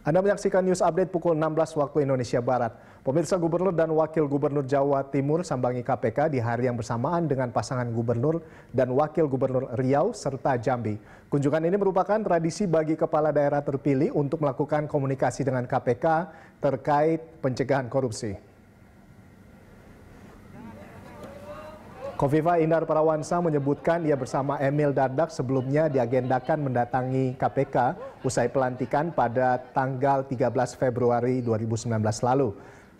Anda menyaksikan news update pukul 16 waktu Indonesia Barat. Pemirsa Gubernur dan Wakil Gubernur Jawa Timur sambangi KPK di hari yang bersamaan dengan pasangan Gubernur dan Wakil Gubernur Riau serta Jambi. Kunjungan ini merupakan tradisi bagi kepala daerah terpilih untuk melakukan komunikasi dengan KPK terkait pencegahan korupsi. Kofifa Indar Parawansa menyebutkan ia bersama Emil Dardak sebelumnya diagendakan mendatangi KPK usai pelantikan pada tanggal 13 Februari 2019 lalu.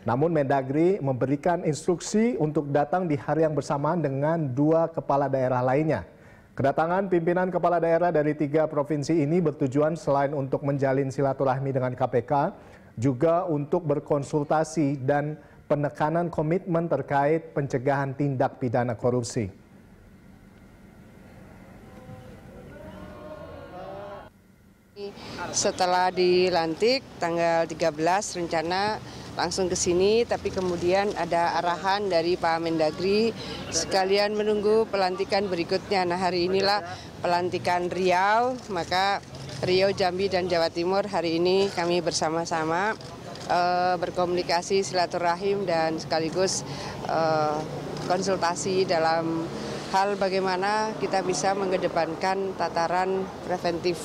Namun Mendagri memberikan instruksi untuk datang di hari yang bersamaan dengan dua kepala daerah lainnya. Kedatangan pimpinan kepala daerah dari tiga provinsi ini bertujuan selain untuk menjalin silaturahmi dengan KPK, juga untuk berkonsultasi dan penekanan komitmen terkait pencegahan tindak pidana korupsi. Setelah dilantik tanggal 13 rencana langsung ke sini tapi kemudian ada arahan dari Pak Mendagri sekalian menunggu pelantikan berikutnya. Nah, hari inilah pelantikan Riau, maka Riau, Jambi dan Jawa Timur hari ini kami bersama-sama uh, berkomunikasi silaturahim dan sekaligus uh, konsultasi dalam hal bagaimana kita bisa mengedepankan tataran preventif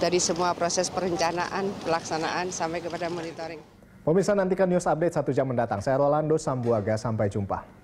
dari semua proses perencanaan, pelaksanaan sampai kepada monitoring. Pemirsa nantikan news update satu jam mendatang. Saya Rolando Sambuaga, sampai jumpa.